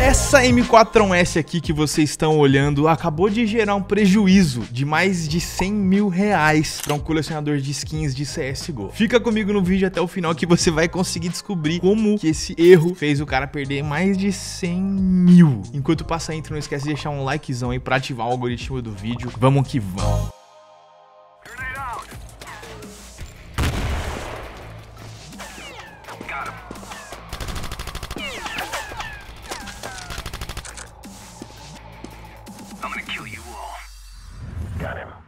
Essa m 4 s aqui que vocês estão olhando acabou de gerar um prejuízo de mais de 100 mil reais para um colecionador de skins de CSGO. Fica comigo no vídeo até o final que você vai conseguir descobrir como que esse erro fez o cara perder mais de 100 mil. Enquanto passa a não esquece de deixar um likezão aí para ativar o algoritmo do vídeo. Vamos que vamos. Got him.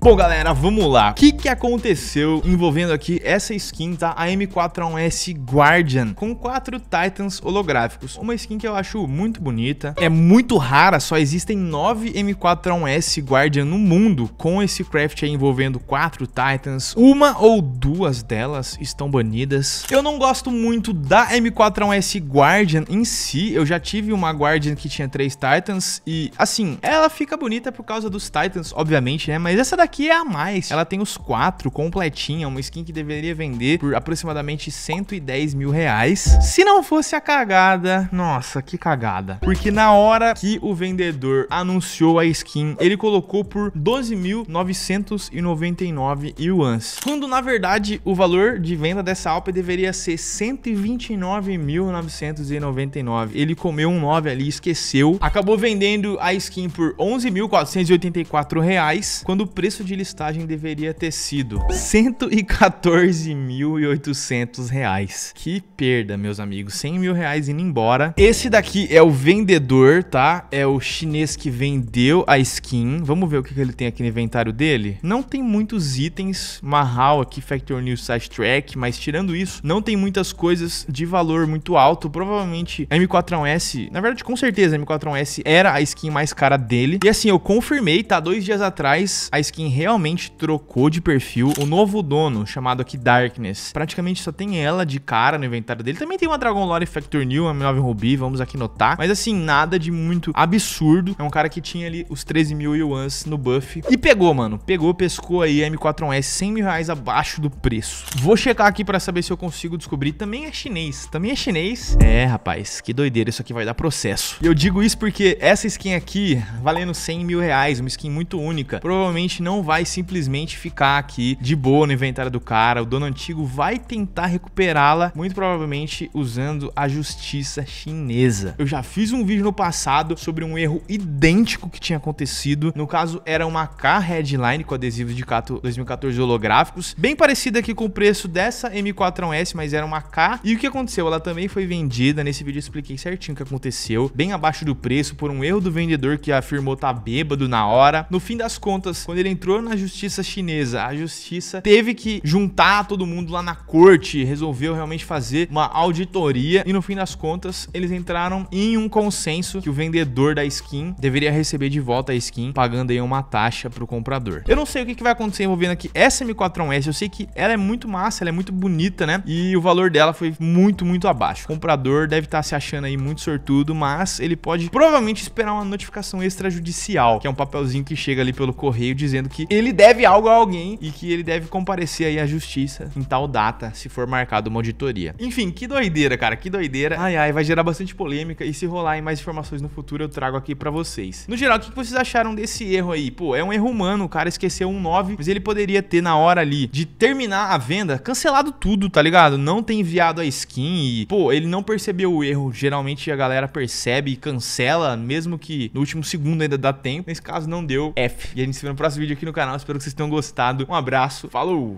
Bom, galera, vamos lá. O que, que aconteceu envolvendo aqui essa skin, tá? A m 4 s Guardian, com quatro Titans holográficos. Uma skin que eu acho muito bonita. É muito rara, só existem nove m 4 s Guardian no mundo, com esse craft aí envolvendo quatro Titans. Uma ou duas delas estão banidas. Eu não gosto muito da m 4 s Guardian em si. Eu já tive uma Guardian que tinha três Titans e, assim, ela fica bonita por causa dos Titans, obviamente, né? Mas essa daqui aqui é a mais. Ela tem os quatro completinha, uma skin que deveria vender por aproximadamente 110 mil reais. Se não fosse a cagada, nossa, que cagada. Porque na hora que o vendedor anunciou a skin, ele colocou por 12.999 yuans. Quando na verdade o valor de venda dessa Alpe deveria ser 129.999. Ele comeu um 9 ali, esqueceu. Acabou vendendo a skin por 11.484 reais, quando o preço preço de listagem deveria ter sido 114.800 reais. Que perda, meus amigos. 100 mil reais indo embora. Esse daqui é o vendedor, tá? É o chinês que vendeu a skin. Vamos ver o que ele tem aqui no inventário dele. Não tem muitos itens. Mahal aqui, Factor New Side Track. Mas tirando isso, não tem muitas coisas de valor muito alto. Provavelmente a M41S, na verdade, com certeza a M41S era a skin mais cara dele. E assim, eu confirmei, tá? Dois dias atrás, a skin realmente trocou de perfil, o novo dono, chamado aqui Darkness. Praticamente só tem ela de cara no inventário dele. Também tem uma Dragon Lore Factor New, uma M9 Ruby, vamos aqui notar. Mas assim, nada de muito absurdo. É um cara que tinha ali os 13 mil yuans no buff. E pegou, mano. Pegou, pescou aí a m 4 s 100 mil reais abaixo do preço. Vou checar aqui pra saber se eu consigo descobrir. Também é chinês. Também é chinês. É, rapaz, que doideira. Isso aqui vai dar processo. E eu digo isso porque essa skin aqui, valendo 100 mil reais, uma skin muito única, provavelmente não não vai simplesmente ficar aqui de boa no inventário do cara. O dono antigo vai tentar recuperá-la, muito provavelmente usando a justiça chinesa. Eu já fiz um vídeo no passado sobre um erro idêntico que tinha acontecido. No caso, era uma K Headline com adesivos de Cato 2014 holográficos, bem parecida aqui com o preço dessa M41S, mas era uma K. E o que aconteceu? Ela também foi vendida. Nesse vídeo eu expliquei certinho o que aconteceu, bem abaixo do preço, por um erro do vendedor que afirmou tá bêbado na hora. No fim das contas, quando ele entrou entrou na justiça chinesa. A justiça teve que juntar todo mundo lá na corte, resolveu realmente fazer uma auditoria e no fim das contas eles entraram em um consenso que o vendedor da skin deveria receber de volta a skin, pagando aí uma taxa pro comprador. Eu não sei o que, vai acontecer envolvendo aqui essa M41S, eu sei que ela é muito massa, ela é muito bonita, né? E o valor dela foi muito, muito abaixo. O comprador deve estar tá se achando aí muito sortudo, mas ele pode provavelmente esperar uma notificação extrajudicial, que é um papelzinho que chega ali pelo correio dizendo que que ele deve algo a alguém e que ele deve comparecer aí à justiça em tal data, se for marcado uma auditoria. Enfim, que doideira, cara, que doideira. Ai, ai, vai gerar bastante polêmica e se rolar em mais informações no futuro eu trago aqui para vocês. No geral, o que vocês acharam desse erro aí? Pô, é um erro humano, o cara esqueceu um 9, mas ele poderia ter na hora ali de terminar a venda, cancelado tudo, tá ligado? Não ter enviado a skin e, pô, ele não percebeu o erro. Geralmente a galera percebe e cancela, mesmo que no último segundo ainda dá tempo. Nesse caso não deu F. E a gente se vê no próximo vídeo aqui no no canal. Espero que vocês tenham gostado. Um abraço, falou!